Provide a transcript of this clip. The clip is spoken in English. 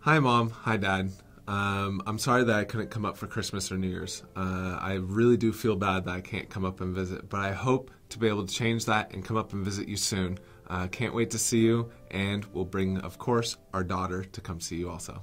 Hi, Mom. Hi, Dad. Um, I'm sorry that I couldn't come up for Christmas or New Year's. Uh, I really do feel bad that I can't come up and visit, but I hope to be able to change that and come up and visit you soon. Uh, can't wait to see you, and we'll bring, of course, our daughter to come see you also.